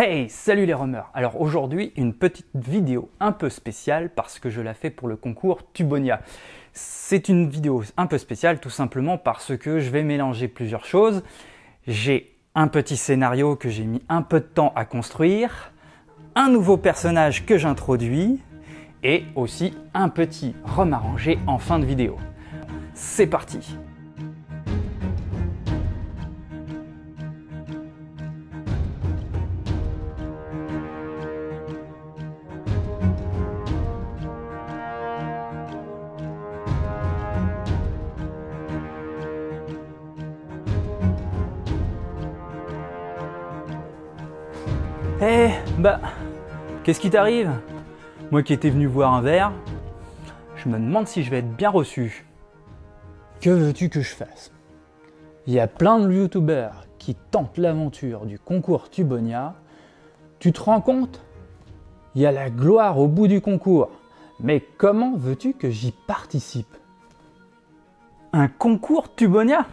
Hey, salut les rumeurs Alors aujourd'hui, une petite vidéo un peu spéciale parce que je la fais pour le concours Tubonia. C'est une vidéo un peu spéciale tout simplement parce que je vais mélanger plusieurs choses. J'ai un petit scénario que j'ai mis un peu de temps à construire, un nouveau personnage que j'introduis et aussi un petit rhum arrangé en fin de vidéo. C'est parti Qu'est-ce qui t'arrive Moi qui étais venu voir un verre, je me demande si je vais être bien reçu. Que veux-tu que je fasse Il y a plein de youtubeurs qui tentent l'aventure du concours Tubonia. Tu te rends compte Il y a la gloire au bout du concours. Mais comment veux-tu que j'y participe Un concours Tubonia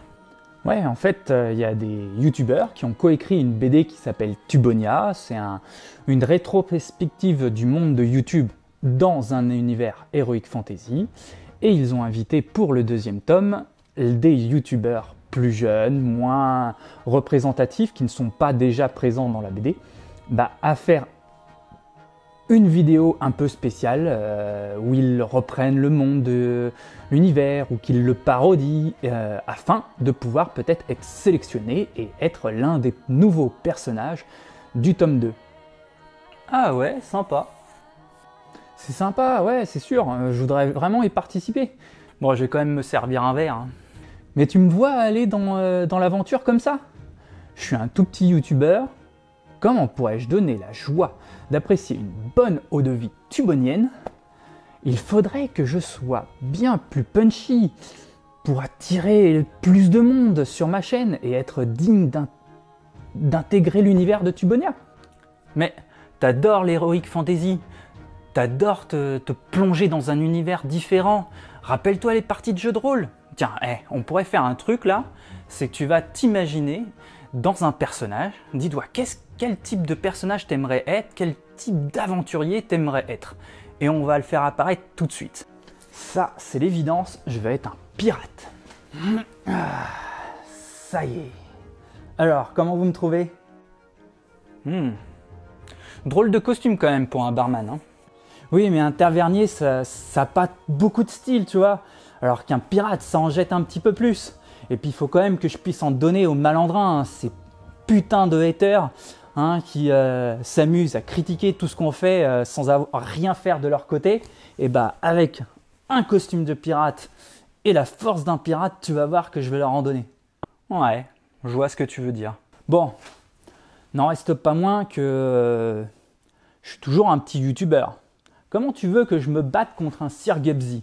Ouais, en fait, euh, il y a des youtubeurs qui ont coécrit une BD qui s'appelle Tubonia. C'est un, une rétrospective du monde de YouTube dans un univers héroïque fantasy. Et ils ont invité pour le deuxième tome des youtubeurs plus jeunes, moins représentatifs, qui ne sont pas déjà présents dans la BD, bah, à faire une vidéo un peu spéciale euh, où ils reprennent le monde de l'univers ou qu'ils le parodient euh, afin de pouvoir peut-être être sélectionné et être l'un des nouveaux personnages du tome 2. Ah ouais, sympa. C'est sympa, ouais, c'est sûr, euh, je voudrais vraiment y participer. Bon, je vais quand même me servir un verre. Hein. Mais tu me vois aller dans, dans l'aventure comme ça Je suis un tout petit youtubeur, Comment pourrais-je donner la joie d'apprécier une bonne eau de vie tubonienne Il faudrait que je sois bien plus punchy pour attirer plus de monde sur ma chaîne et être digne d'intégrer l'univers de Tubonia. Mais t'adores l'héroïque fantasy, t'adores te, plonger dans un univers différent. Rappelle-toi les parties de jeux de rôle. Tiens, eh, on pourrait faire un truc là, c'est que tu vas t'imaginer dans un personnage. Dis-toi, qu'est-ce quel type de personnage t'aimerais être, quel type d'aventurier t'aimerais être. Et on va le faire apparaître tout de suite. Ça, c'est l'évidence, je vais être un pirate. Ah, ça y est. Alors, comment vous me trouvez hmm. Drôle de costume quand même pour un barman. Hein. Oui, mais un tavernier, ça n'a pas beaucoup de style, tu vois. Alors qu'un pirate, ça en jette un petit peu plus. Et puis, il faut quand même que je puisse en donner aux malandrins, hein. ces putains de haters. Hein, qui euh, s'amusent à critiquer tout ce qu'on fait euh, sans avoir rien faire de leur côté, et eh bah ben, avec un costume de pirate et la force d'un pirate, tu vas voir que je vais leur en donner. Ouais, je vois ce que tu veux dire. Bon, n'en reste pas moins que euh, je suis toujours un petit youtubeur. Comment tu veux que je me batte contre un Sir Gebzi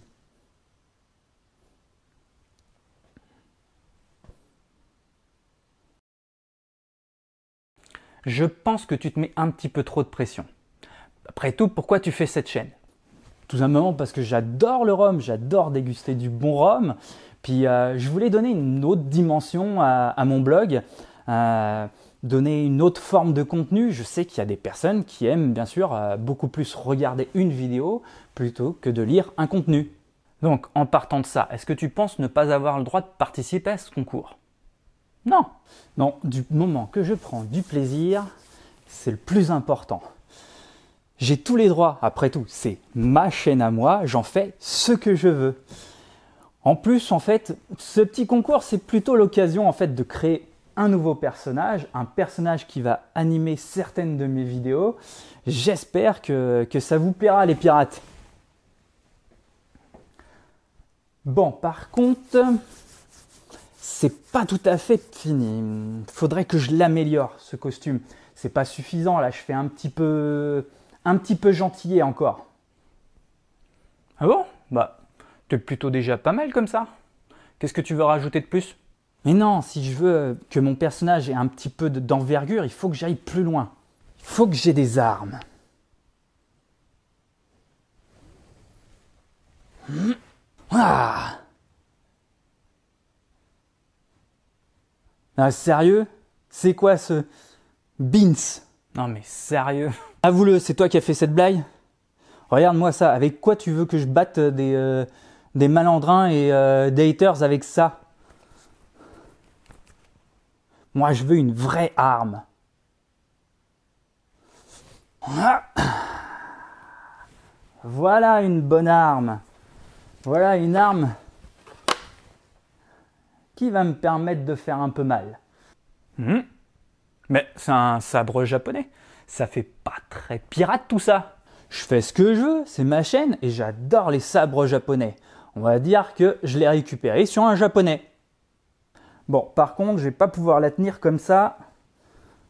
je pense que tu te mets un petit peu trop de pression. Après tout, pourquoi tu fais cette chaîne Tout simplement parce que j'adore le rhum, j'adore déguster du bon rhum. Puis euh, je voulais donner une autre dimension à, mon blog, euh, donner une autre forme de contenu. Je sais qu'il y a des personnes qui aiment bien sûr euh, beaucoup plus regarder une vidéo plutôt que de lire un contenu. Donc en partant de ça, est-ce que tu penses ne pas avoir le droit de participer à ce concours non. Non, du moment que je prends du plaisir, c'est le plus important. J'ai tous les droits, après tout, c'est ma chaîne à moi, j'en fais ce que je veux. En plus, en fait, ce petit concours, c'est plutôt l'occasion en fait de créer un nouveau personnage, un personnage qui va animer certaines de mes vidéos. J'espère que, que ça vous plaira les pirates. Bon, par contre, c'est pas tout à fait fini. Faudrait que je l'améliore ce costume. C'est pas suffisant là, je fais un petit peu un petit peu gentillé encore. Ah bon Bah, t'es plutôt déjà pas mal comme ça. Qu'est-ce que tu veux rajouter de plus Mais non, si je veux que mon personnage ait un petit peu d'envergure, il faut que j'aille plus loin. Il faut que j'ai des armes. Ah Non, sérieux C'est quoi ce Beans Non mais sérieux Avoue-le, c'est toi qui as fait cette blague Regarde-moi ça, avec quoi tu veux que je batte des, euh, des malandrins et euh, des haters avec ça Moi je veux une vraie arme. Ah. voilà une bonne arme. Voilà une arme va me permettre de faire un peu mal. Hmm. Mais c'est un sabre japonais. Ça fait pas très pirate tout ça. Je fais ce que je veux, c'est ma chaîne et j'adore les sabres japonais. On va dire que je l'ai récupéré sur un japonais. Bon, par contre, je vais pas pouvoir la tenir comme ça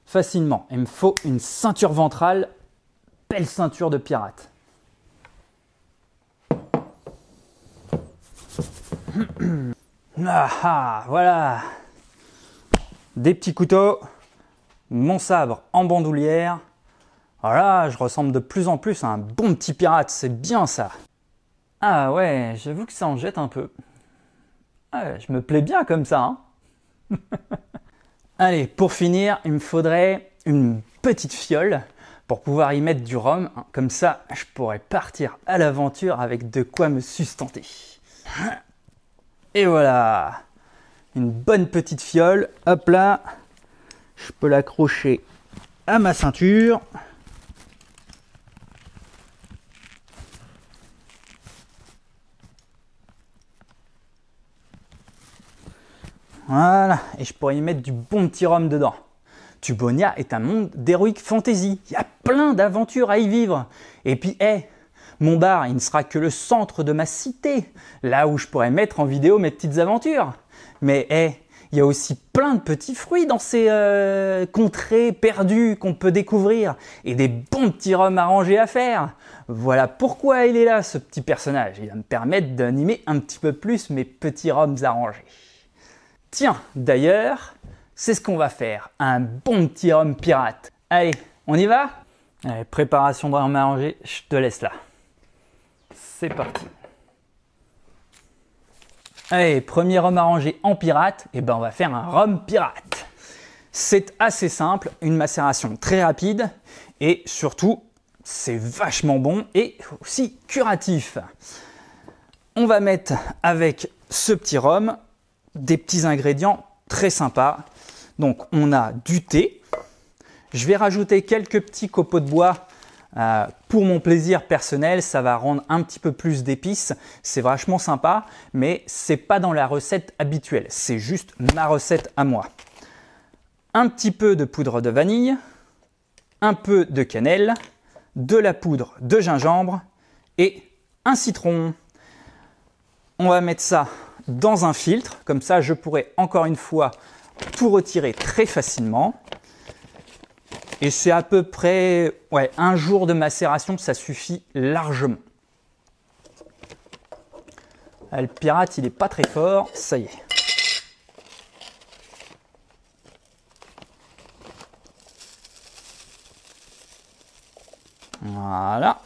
facilement. Il me faut une ceinture ventrale, belle ceinture de pirate. Ah, ah, voilà Des petits couteaux, mon sabre en bandoulière. Voilà, je ressemble de plus en plus à un bon petit pirate, c'est bien ça Ah ouais, j'avoue que ça en jette un peu. je me plais bien comme ça, hein. Allez, pour finir, il me faudrait une petite fiole pour pouvoir y mettre du rhum. Comme ça, je pourrais partir à l'aventure avec de quoi me sustenter. Et voilà, une bonne petite fiole. Hop là, je peux l'accrocher à ma ceinture. Voilà, et je pourrais y mettre du bon petit rhum dedans. Tubonia est un monde d'héroïque fantasy. Il y a plein d'aventures à y vivre. Et puis, hé, mon bar, il ne sera que le centre de ma cité, là où je pourrai mettre en vidéo mes petites aventures. Mais hé, eh, il y a aussi plein de petits fruits dans ces euh, contrées perdues qu'on peut découvrir et des bons petits rums à à faire. Voilà pourquoi il est là, ce petit personnage. Il va me permettre d'animer un petit peu plus mes petits rums arrangés. Tiens, d'ailleurs, c'est ce qu'on va faire, un bon petit rhum pirate. Allez, on y va préparation de rhum arrangé, je te laisse là c'est parti. Allez, premier rhum arrangé en pirate, et eh ben on va faire un rhum pirate. C'est assez simple, une macération très rapide et surtout c'est vachement bon et aussi curatif. On va mettre avec ce petit rhum des petits ingrédients très sympas. Donc on a du thé. Je vais rajouter quelques petits copeaux de bois euh, pour mon plaisir personnel, ça va rendre un petit peu plus d'épices. C'est vachement sympa, mais c'est pas dans la recette habituelle. C'est juste ma recette à moi. Un petit peu de poudre de vanille, un peu de cannelle, de la poudre de gingembre et un citron. On va mettre ça dans un filtre, comme ça je pourrai encore une fois tout retirer très facilement. Et c'est à peu près ouais, un jour de macération, ça suffit largement. Ah, le pirate, il n'est pas très fort, ça y est. Voilà.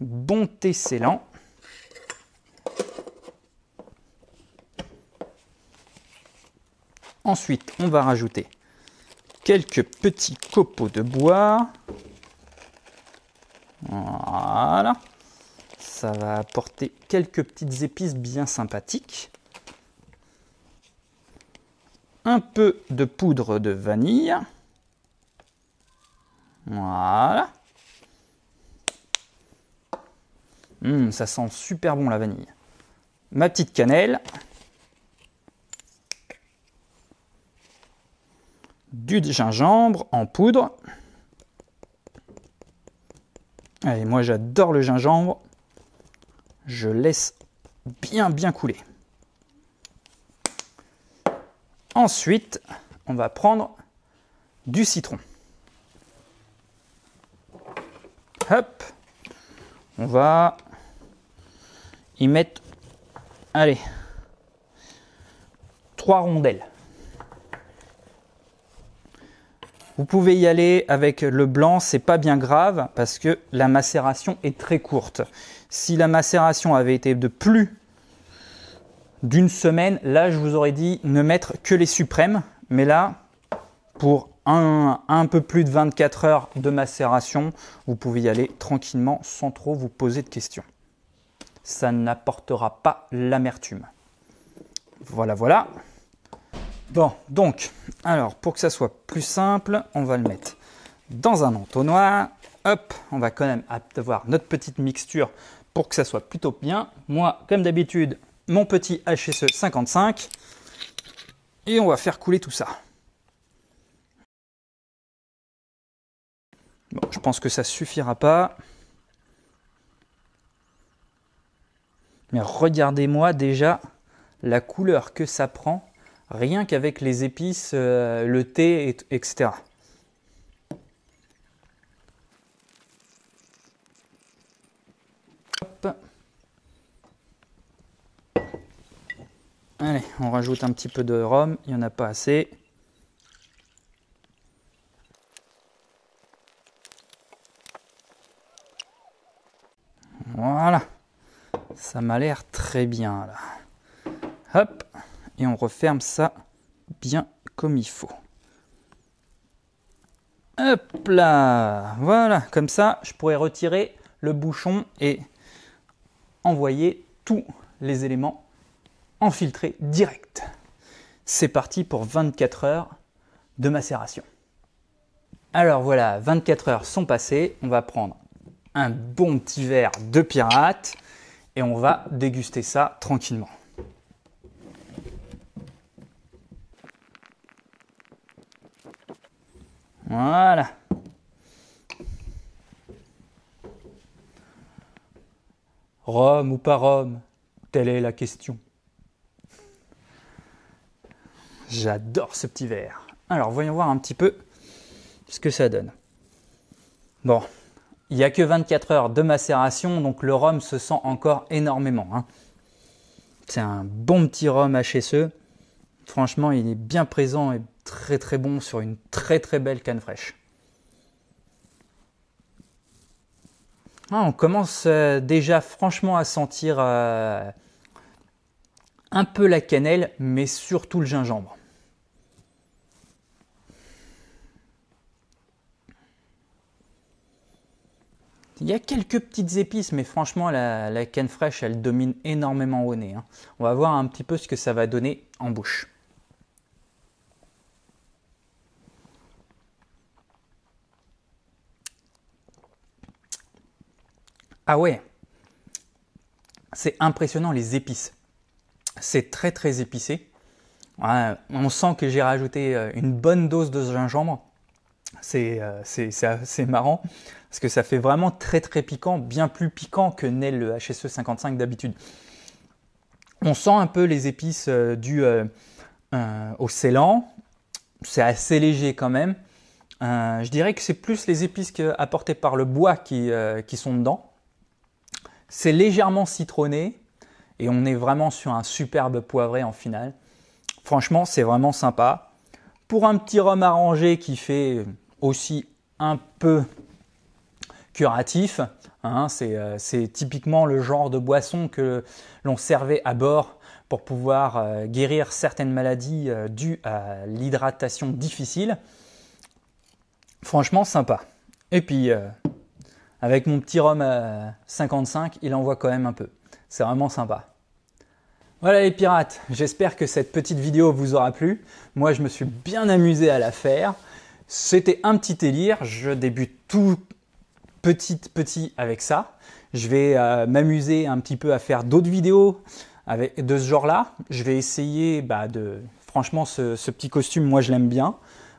Bon thé Ensuite, on va rajouter quelques petits copeaux de bois. Voilà. Ça va apporter quelques petites épices bien sympathiques. Un peu de poudre de vanille. Voilà. Hum, ça sent super bon la vanille. Ma petite cannelle. du gingembre en poudre. Allez, moi j'adore le gingembre. Je laisse bien bien couler. Ensuite, on va prendre du citron. Hop. On va y mettre allez trois rondelles. Vous pouvez y aller avec le blanc, c'est pas bien grave parce que la macération est très courte. Si la macération avait été de plus d'une semaine, là je vous aurais dit ne mettre que les suprêmes, mais là pour un, un peu plus de 24 heures de macération, vous pouvez y aller tranquillement sans trop vous poser de questions. Ça n'apportera pas l'amertume. Voilà, voilà. Bon, donc, alors, pour que ça soit plus simple, on va le mettre dans un entonnoir. Hop, on va quand même avoir notre petite mixture pour que ça soit plutôt bien. Moi, comme d'habitude, mon petit HSE 55. Et on va faire couler tout ça. Bon, je pense que ça suffira pas. Mais regardez-moi déjà la couleur que ça prend rien qu'avec les épices, euh, le thé, et, etc. Hop. Allez, on rajoute un petit peu de rhum, il n'y en a pas assez. Voilà, ça m'a l'air très bien là. Hop, et on referme ça bien comme il faut. Hop là Voilà, comme ça, je pourrais retirer le bouchon et envoyer tous les éléments enfiltrés direct. C'est parti pour 24 heures de macération. Alors voilà, 24 heures sont passées, on va prendre un bon petit verre de pirate et on va déguster ça tranquillement. Voilà. Rome ou pas Rome Telle est la question. J'adore ce petit verre. Alors voyons voir un petit peu ce que ça donne. Bon, il n'y a que 24 heures de macération, donc le rhum se sent encore énormément. Hein. C'est un bon petit rhum HSE. Franchement, il est bien présent et très très bon sur une très très belle canne fraîche. Ah, on commence euh, déjà franchement à sentir euh, un peu la cannelle, mais surtout le gingembre. Il y a quelques petites épices, mais franchement, la, canne fraîche, elle domine énormément au nez. Hein. On va voir un petit peu ce que ça va donner en bouche. Ah ouais, c'est impressionnant les épices. C'est très très épicé. on sent que j'ai rajouté euh, une bonne dose de gingembre. Euh, c'est assez marrant parce que ça fait vraiment très très piquant, bien plus piquant que n'est le HSE 55 d'habitude. On sent un peu les épices euh, dues au célan. C'est assez léger quand même. je dirais que c'est plus les épices apportées par le bois qui, qui sont dedans. C'est légèrement citronné et on est vraiment sur un superbe poivré en finale. Franchement, c'est vraiment sympa. Pour un petit rhum arrangé qui fait aussi un peu curatif, hein, euh, c'est typiquement le genre de boisson que l'on servait à bord pour pouvoir euh, guérir certaines maladies euh, dues à l'hydratation difficile. Franchement, sympa. Et puis, avec mon petit rhum euh, 55, il envoie quand même un peu. C'est vraiment sympa. Voilà les pirates, j'espère que cette petite vidéo vous aura plu. Moi je me suis bien amusé à la faire. C'était un petit élire. je débute tout petit petit avec ça. Je vais euh, m'amuser un petit peu à faire d'autres vidéos de ce genre-là. Je vais essayer bah, de... Franchement ce, petit costume, moi je l'aime bien.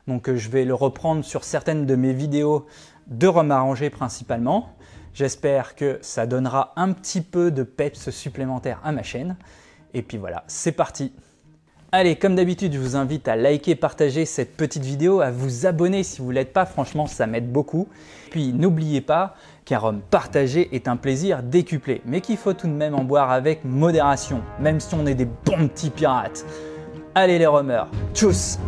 Donc euh, je vais le reprendre sur certaines de mes vidéos de rhum arrangé principalement. J'espère que ça donnera un petit peu de peps supplémentaire à ma chaîne. Et puis voilà, c'est parti Allez, comme d'habitude, je vous invite à liker, partager cette petite vidéo, à vous abonner si vous ne l'êtes pas, franchement, ça m'aide beaucoup. Puis n'oubliez pas qu'un rhum partagé est un plaisir décuplé, mais qu'il faut tout de même en boire avec modération, même si on est des bons petits pirates. Allez les rumeurs, tchuss